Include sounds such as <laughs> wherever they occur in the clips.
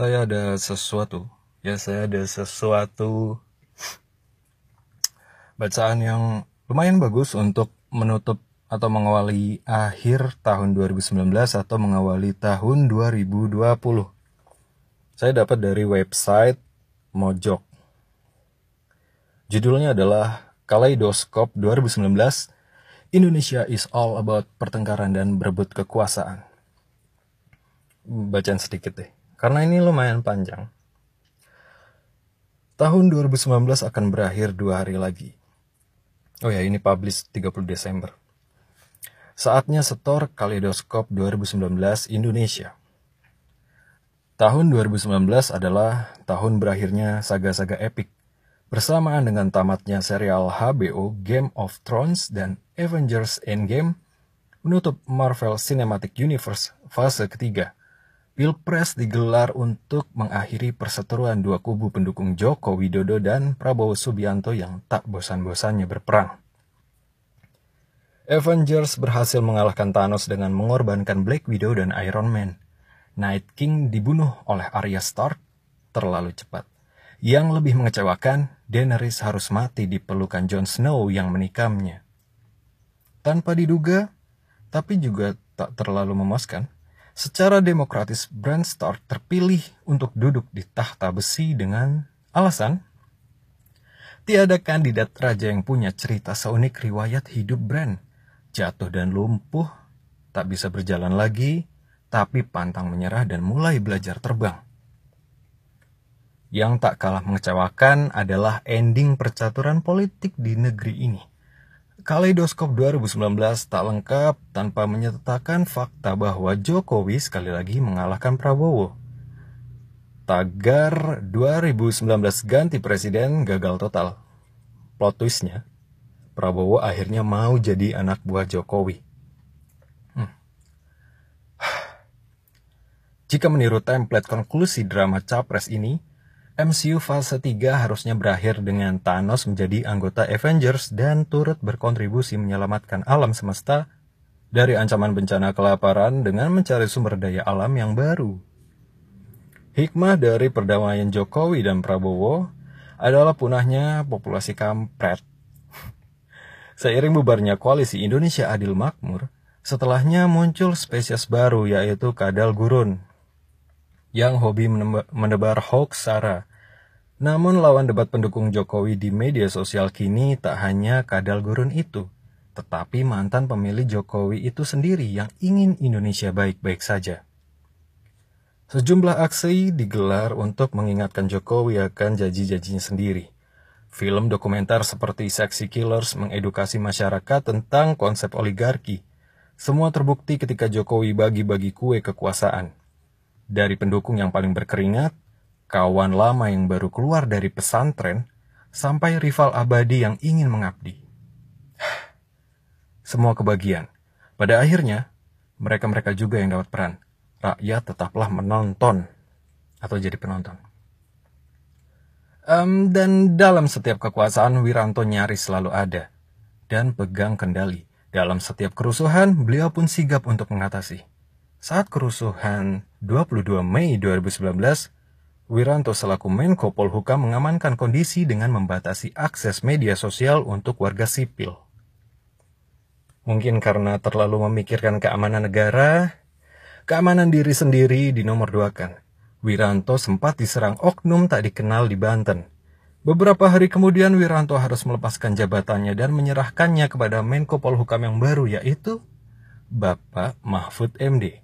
saya ada sesuatu ya saya ada sesuatu bacaan yang lumayan bagus untuk menutup atau mengawali akhir tahun 2019 atau mengawali tahun 2020. Saya dapat dari website Mojok. Judulnya adalah Kaleidoskop 2019 Indonesia is all about pertengkaran dan berebut kekuasaan. Hmm, bacaan sedikit deh karena ini lumayan panjang. Tahun 2019 akan berakhir dua hari lagi. Oh ya, ini publish 30 Desember. Saatnya setor Kaleidoskop 2019 Indonesia. Tahun 2019 adalah tahun berakhirnya saga-saga epik, bersamaan dengan tamatnya serial HBO Game of Thrones dan Avengers Endgame, menutup Marvel Cinematic Universe fase ketiga. Pilpres digelar untuk mengakhiri perseteruan dua kubu pendukung Joko Widodo dan Prabowo Subianto yang tak bosan-bosannya berperang. Avengers berhasil mengalahkan Thanos dengan mengorbankan Black Widow dan Iron Man. Night King dibunuh oleh Arya Stark terlalu cepat. Yang lebih mengecewakan, Daenerys harus mati di pelukan Jon Snow yang menikamnya. Tanpa diduga, tapi juga tak terlalu memuaskan secara demokratis Brand Stark terpilih untuk duduk di tahta besi dengan alasan tiada kandidat raja yang punya cerita seunik riwayat hidup Brand. Jatuh dan lumpuh, tak bisa berjalan lagi, tapi pantang menyerah dan mulai belajar terbang. Yang tak kalah mengecewakan adalah ending percaturan politik di negeri ini. Kaleidoskop 2019 tak lengkap tanpa menyertakan fakta bahwa Jokowi sekali lagi mengalahkan Prabowo. Tagar 2019 ganti presiden gagal total. Plot twistnya, Prabowo akhirnya mau jadi anak buah Jokowi. Hmm. <sighs> Jika meniru template konklusi drama Capres ini, MCU fase 3 harusnya berakhir dengan Thanos menjadi anggota Avengers dan turut berkontribusi menyelamatkan alam semesta dari ancaman bencana kelaparan dengan mencari sumber daya alam yang baru. Hikmah dari perdamaian Jokowi dan Prabowo adalah punahnya populasi kampret. <laughs> Seiring bubarnya koalisi Indonesia Adil Makmur, setelahnya muncul spesies baru yaitu kadal gurun yang hobi menebar hoax Sarah. Namun lawan debat pendukung Jokowi di media sosial kini tak hanya kadal gurun itu, tetapi mantan pemilih Jokowi itu sendiri yang ingin Indonesia baik-baik saja. Sejumlah aksi digelar untuk mengingatkan Jokowi akan janji-janjinya sendiri. Film dokumenter seperti Sexy Killers mengedukasi masyarakat tentang konsep oligarki. Semua terbukti ketika Jokowi bagi-bagi kue kekuasaan. Dari pendukung yang paling berkeringat kawan lama yang baru keluar dari pesantren, sampai rival abadi yang ingin mengabdi. <sighs> Semua kebagian. Pada akhirnya, mereka-mereka juga yang dapat peran. Rakyat tetaplah menonton atau jadi penonton. Um, dan dalam setiap kekuasaan, Wiranto nyaris selalu ada dan pegang kendali. Dalam setiap kerusuhan, beliau pun sigap untuk mengatasi. Saat kerusuhan 22 Mei 2019, Wiranto selaku Menko Polhukam mengamankan kondisi dengan membatasi akses media sosial untuk warga sipil. Mungkin karena terlalu memikirkan keamanan negara, keamanan diri sendiri di nomor dua kan. Wiranto sempat diserang oknum tak dikenal di Banten. Beberapa hari kemudian Wiranto harus melepaskan jabatannya dan menyerahkannya kepada Menko Polhukam yang baru yaitu Bapak Mahfud MD.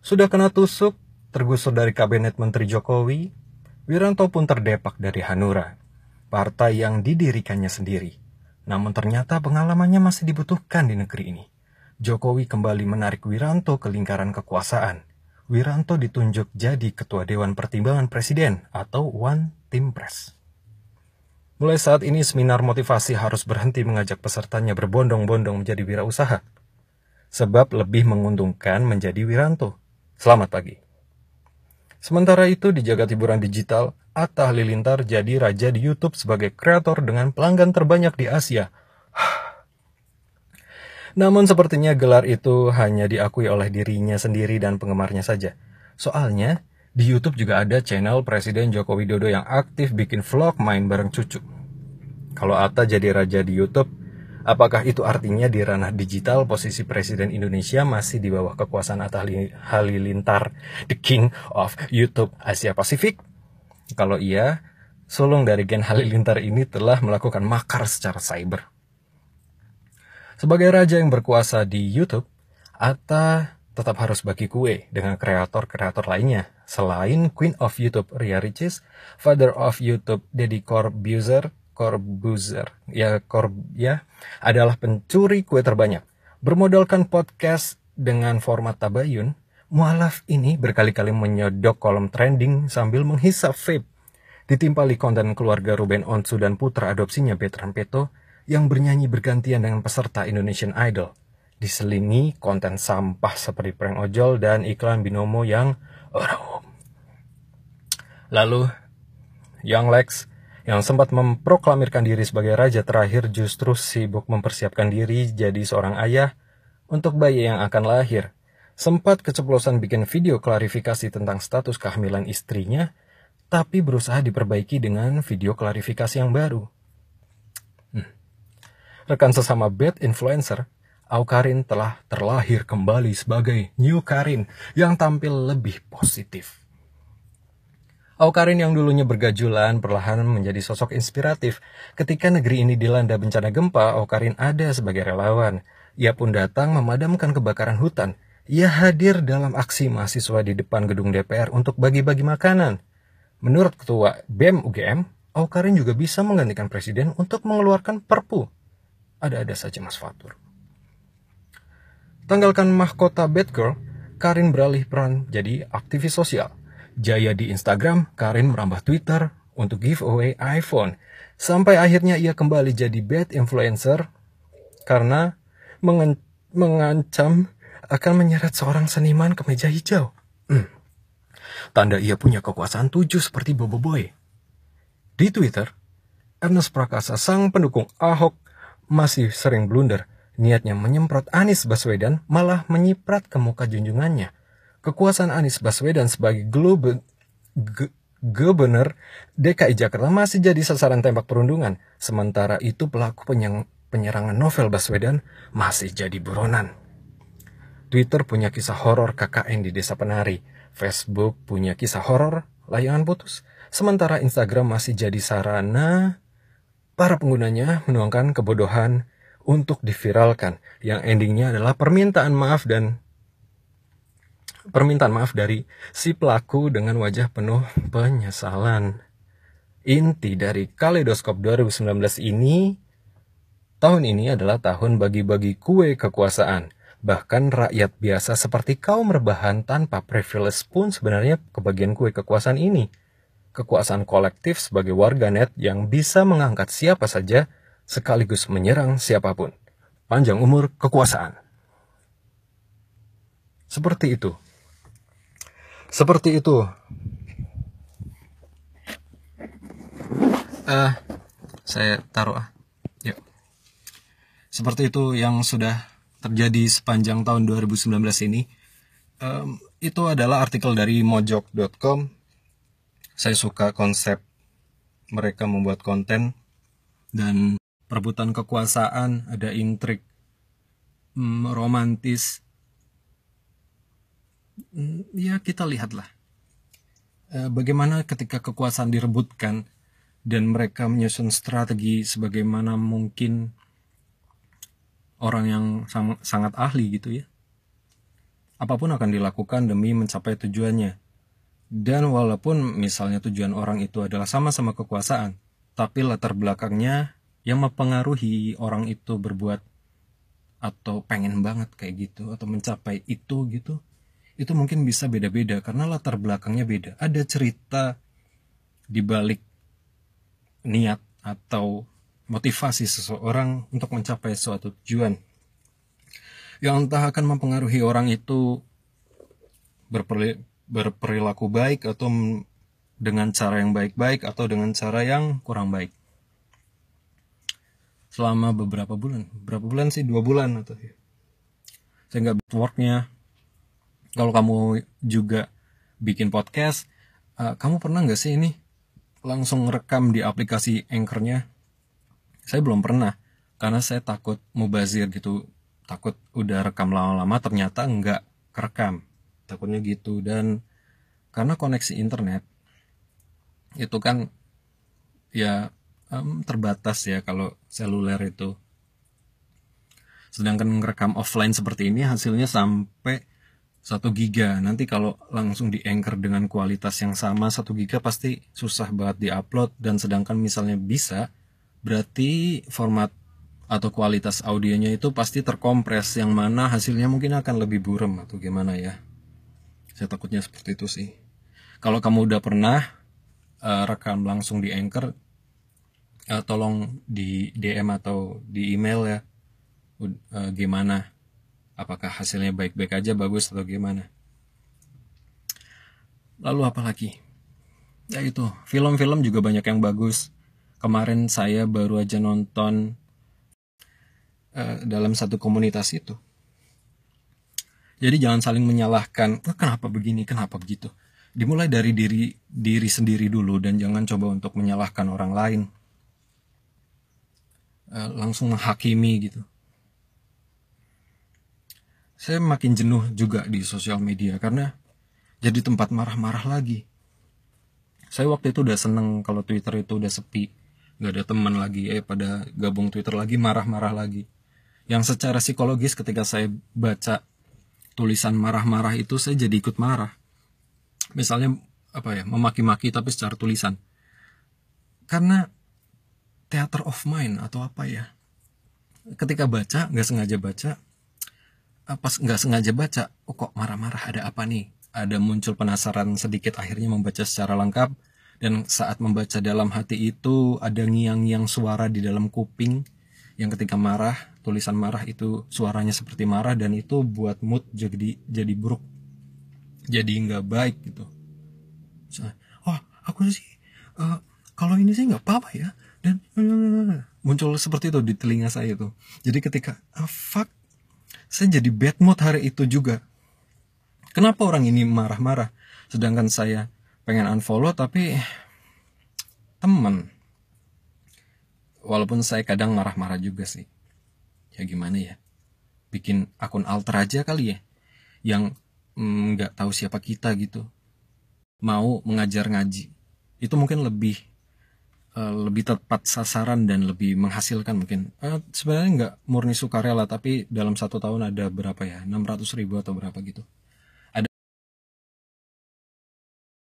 Sudah kena tusuk, Tergusur dari Kabinet Menteri Jokowi, Wiranto pun terdepak dari Hanura, partai yang didirikannya sendiri. Namun ternyata pengalamannya masih dibutuhkan di negeri ini. Jokowi kembali menarik Wiranto ke lingkaran kekuasaan. Wiranto ditunjuk jadi Ketua Dewan Pertimbangan Presiden atau One Team Press. Mulai saat ini seminar motivasi harus berhenti mengajak pesertanya berbondong-bondong menjadi wirausaha. Sebab lebih menguntungkan menjadi Wiranto. Selamat pagi. Sementara itu di jagat hiburan digital, Atta Halilintar jadi raja di YouTube sebagai kreator dengan pelanggan terbanyak di Asia. <sighs> Namun sepertinya gelar itu hanya diakui oleh dirinya sendiri dan penggemarnya saja. Soalnya, di YouTube juga ada channel Presiden Joko Widodo yang aktif bikin vlog main bareng cucu. Kalau Atta jadi raja di YouTube, Apakah itu artinya di ranah digital posisi Presiden Indonesia masih di bawah kekuasaan Atta Halilintar, the king of YouTube Asia Pasifik? Kalau iya, sulung dari Gen Halilintar ini telah melakukan makar secara cyber. Sebagai raja yang berkuasa di YouTube, Atta tetap harus bagi kue dengan kreator-kreator lainnya. Selain Queen of YouTube Ria Ricis, Father of YouTube Deddy Corbuzier, Corbuzier ya Corb ya adalah pencuri kue terbanyak. Bermodalkan podcast dengan format tabayun, mualaf ini berkali-kali menyodok kolom trending sambil menghisap vape. Ditimpa Ditimpali konten keluarga Ruben Onsu dan putra adopsinya Betran Peto yang bernyanyi bergantian dengan peserta Indonesian Idol. Diselingi konten sampah seperti prank ojol dan iklan binomo yang Lalu, Young Lex yang sempat memproklamirkan diri sebagai raja terakhir justru sibuk mempersiapkan diri jadi seorang ayah untuk bayi yang akan lahir. Sempat keceplosan bikin video klarifikasi tentang status kehamilan istrinya, tapi berusaha diperbaiki dengan video klarifikasi yang baru. Hmm. Rekan sesama bad influencer, Karin telah terlahir kembali sebagai New Karin yang tampil lebih positif. Aukarin yang dulunya bergajulan perlahan menjadi sosok inspiratif. Ketika negeri ini dilanda bencana gempa, Aukarin ada sebagai relawan. Ia pun datang memadamkan kebakaran hutan. Ia hadir dalam aksi mahasiswa di depan gedung DPR untuk bagi-bagi makanan. Menurut Ketua BEM UGM, Aukarin juga bisa menggantikan presiden untuk mengeluarkan perpu. Ada-ada saja Mas Fatur. Tanggalkan mahkota Batgirl, Karin beralih peran jadi aktivis sosial. Jaya di Instagram, Karin merambah Twitter untuk giveaway iPhone. Sampai akhirnya ia kembali jadi bad influencer karena mengen mengancam akan menyeret seorang seniman ke meja hijau. Hmm. Tanda ia punya kekuasaan tujuh seperti Bobo Boy. Di Twitter, Ernest Prakasa sang pendukung Ahok masih sering blunder. Niatnya menyemprot Anies Baswedan malah menyiprat ke muka junjungannya kekuasaan Anies Baswedan sebagai Gubernur DKI Jakarta masih jadi sasaran tembak perundungan. Sementara itu pelaku penyerangan novel Baswedan masih jadi buronan. Twitter punya kisah horor KKN di Desa Penari. Facebook punya kisah horor layangan putus. Sementara Instagram masih jadi sarana para penggunanya menuangkan kebodohan untuk diviralkan yang endingnya adalah permintaan maaf dan permintaan maaf dari si pelaku dengan wajah penuh penyesalan. Inti dari Kaleidoskop 2019 ini tahun ini adalah tahun bagi-bagi kue kekuasaan. Bahkan rakyat biasa seperti kaum rebahan tanpa privilege pun sebenarnya kebagian kue kekuasaan ini. Kekuasaan kolektif sebagai warganet yang bisa mengangkat siapa saja sekaligus menyerang siapapun. Panjang umur kekuasaan. Seperti itu seperti itu uh, saya taruh ah yuk seperti itu yang sudah terjadi sepanjang tahun 2019 ini um, itu adalah artikel dari mojok.com saya suka konsep mereka membuat konten dan perebutan kekuasaan ada intrik mm, romantis Mm, ya kita lihatlah eh, bagaimana ketika kekuasaan direbutkan dan mereka menyusun strategi sebagaimana mungkin orang yang sangat ahli gitu ya. Apapun akan dilakukan demi mencapai tujuannya. Dan walaupun misalnya tujuan orang itu adalah sama-sama kekuasaan, tapi latar belakangnya yang mempengaruhi orang itu berbuat atau pengen banget kayak gitu atau mencapai itu gitu itu mungkin bisa beda-beda karena latar belakangnya beda. Ada cerita di balik niat atau motivasi seseorang untuk mencapai suatu tujuan. Yang entah akan mempengaruhi orang itu berperilaku baik atau dengan cara yang baik-baik atau dengan cara yang kurang baik selama beberapa bulan berapa bulan sih dua bulan atau ya. saya nggak worknya kalau kamu juga bikin podcast uh, kamu pernah nggak sih ini langsung rekam di aplikasi anchornya saya belum pernah karena saya takut mubazir gitu takut udah rekam lama-lama ternyata nggak kerekam takutnya gitu dan karena koneksi internet itu kan ya um, terbatas ya kalau seluler itu sedangkan ngerekam offline seperti ini hasilnya sampai 1 giga nanti kalau langsung di anchor dengan kualitas yang sama 1 giga pasti susah banget di upload dan sedangkan misalnya bisa berarti format atau kualitas audionya itu pasti terkompres yang mana hasilnya mungkin akan lebih burem atau gimana ya saya takutnya seperti itu sih kalau kamu udah pernah uh, rekam langsung di anchor uh, eh, tolong di DM atau di email ya uh, gimana apakah hasilnya baik-baik aja bagus atau gimana lalu apa lagi ya itu film-film juga banyak yang bagus kemarin saya baru aja nonton uh, dalam satu komunitas itu jadi jangan saling menyalahkan oh, kenapa begini kenapa begitu dimulai dari diri diri sendiri dulu dan jangan coba untuk menyalahkan orang lain uh, langsung menghakimi gitu saya makin jenuh juga di sosial media karena jadi tempat marah-marah lagi. Saya waktu itu udah seneng kalau Twitter itu udah sepi, nggak ada teman lagi, eh pada gabung Twitter lagi marah-marah lagi. Yang secara psikologis ketika saya baca tulisan marah-marah itu saya jadi ikut marah. Misalnya apa ya memaki-maki tapi secara tulisan. Karena theater of mind atau apa ya, ketika baca nggak sengaja baca Eh, pas nggak sengaja baca oh kok marah-marah ada apa nih ada muncul penasaran sedikit akhirnya membaca secara lengkap dan saat membaca dalam hati itu ada ngiang-ngiang suara di dalam kuping yang ketika marah tulisan marah itu suaranya seperti marah dan itu buat mood jadi jadi buruk jadi nggak baik gitu oh aku sih uh, kalau ini sih nggak apa-apa ya dan <laughs> muncul seperti itu di telinga saya itu jadi ketika ah, fuck saya jadi bad mood hari itu juga. Kenapa orang ini marah-marah? Sedangkan saya pengen unfollow tapi temen. Walaupun saya kadang marah-marah juga sih. Ya gimana ya? Bikin akun alter aja kali ya. Yang mm, nggak mm, tahu siapa kita gitu. Mau mengajar ngaji. Itu mungkin lebih Eh, lebih tepat sasaran dan lebih menghasilkan mungkin uh, sebenarnya nggak murni sukarela tapi dalam satu tahun ada berapa ya 600 ribu atau berapa gitu